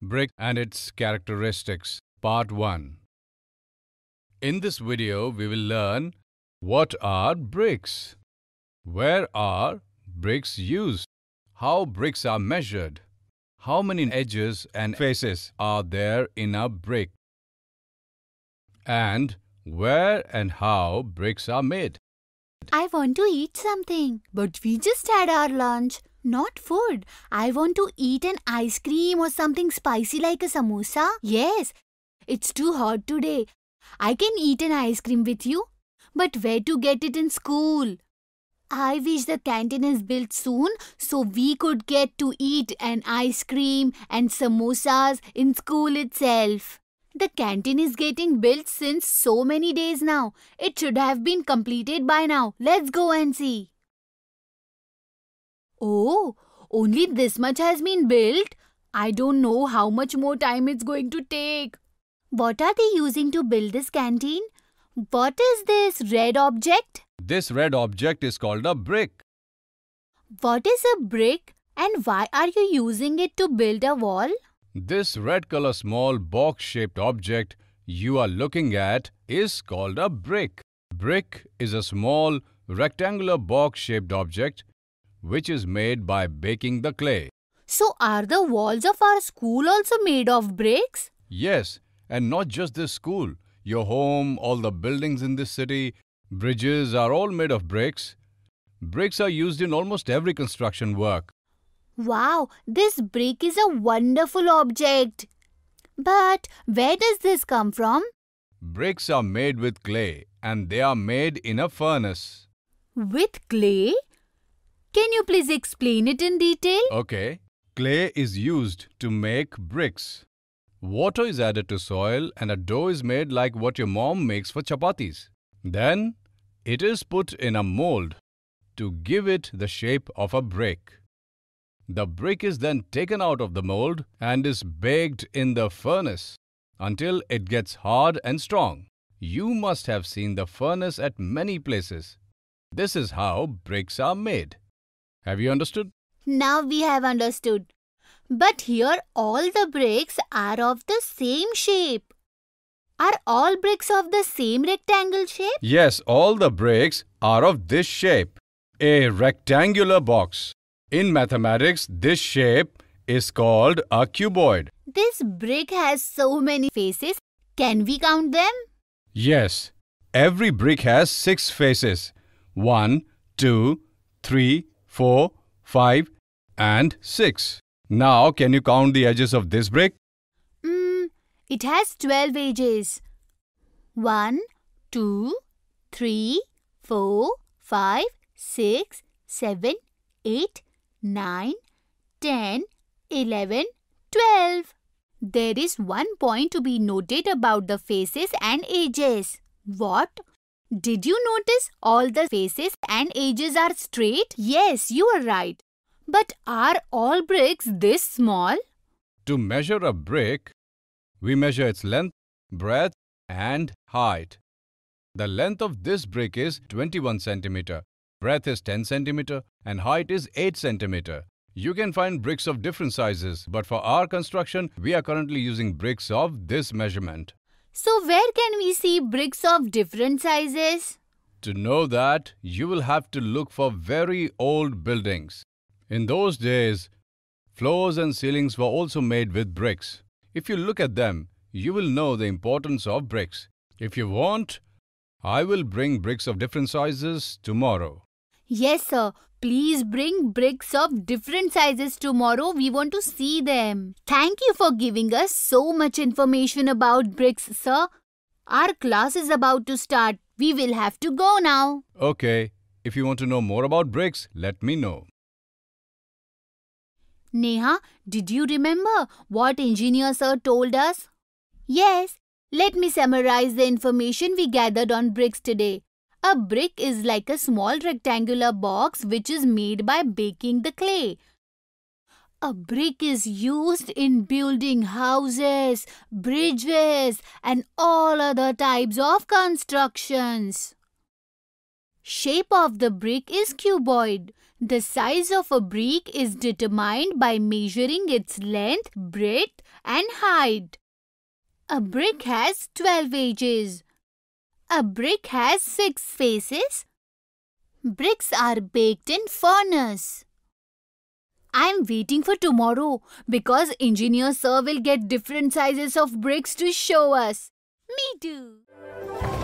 Brick and its characteristics, part 1. In this video, we will learn what are bricks? Where are bricks used? How bricks are measured? How many edges and faces are there in a brick? And where and how bricks are made. I want to eat something, but we just had our lunch. Not food. I want to eat an ice cream or something spicy like a samosa. Yes, it's too hot today. I can eat an ice cream with you. But where to get it in school? I wish the canteen is built soon so we could get to eat an ice cream and samosas in school itself. The canteen is getting built since so many days now. It should have been completed by now. Let's go and see. Oh, only this much has been built? I don't know how much more time it's going to take. What are they using to build this canteen? What is this red object? This red object is called a brick. What is a brick and why are you using it to build a wall? This red color small box-shaped object you are looking at is called a brick. Brick is a small rectangular box-shaped object which is made by baking the clay. So are the walls of our school also made of bricks? Yes, and not just this school. Your home, all the buildings in this city, bridges are all made of bricks. Bricks are used in almost every construction work. Wow, this brick is a wonderful object. But where does this come from? Bricks are made with clay and they are made in a furnace. With clay? Can you please explain it in detail? Okay. Clay is used to make bricks. Water is added to soil and a dough is made like what your mom makes for chapatis. Then it is put in a mold to give it the shape of a brick. The brick is then taken out of the mold and is baked in the furnace until it gets hard and strong. You must have seen the furnace at many places. This is how bricks are made. Have you understood? Now we have understood. But here all the bricks are of the same shape. Are all bricks of the same rectangle shape? Yes, all the bricks are of this shape, a rectangular box. In mathematics, this shape is called a cuboid. This brick has so many faces. Can we count them? Yes. Every brick has six faces. One, two, three, 4, 5 and 6. Now can you count the edges of this brick? Mm, it has 12 edges. 1, 2, 3, 4, 5, 6, 7, 8, 9, 10, 11, 12. There is one point to be noted about the faces and edges. What? Did you notice all the faces and edges are straight? Yes, you are right. But are all bricks this small? To measure a brick, we measure its length, breadth and height. The length of this brick is 21 centimeter, breadth is 10 centimeter and height is 8 centimeter. You can find bricks of different sizes, but for our construction, we are currently using bricks of this measurement. So where can we see bricks of different sizes? To know that, you will have to look for very old buildings. In those days, floors and ceilings were also made with bricks. If you look at them, you will know the importance of bricks. If you want, I will bring bricks of different sizes tomorrow. Yes, sir. Please bring bricks of different sizes tomorrow. We want to see them. Thank you for giving us so much information about bricks, sir. Our class is about to start. We will have to go now. Okay. If you want to know more about bricks, let me know. Neha, did you remember what engineer sir told us? Yes. Let me summarize the information we gathered on bricks today. A brick is like a small rectangular box which is made by baking the clay. A brick is used in building houses, bridges and all other types of constructions. Shape of the brick is cuboid. The size of a brick is determined by measuring its length, breadth and height. A brick has 12 edges. A brick has six faces. Bricks are baked in furnace. I'm waiting for tomorrow because engineer sir will get different sizes of bricks to show us. Me too.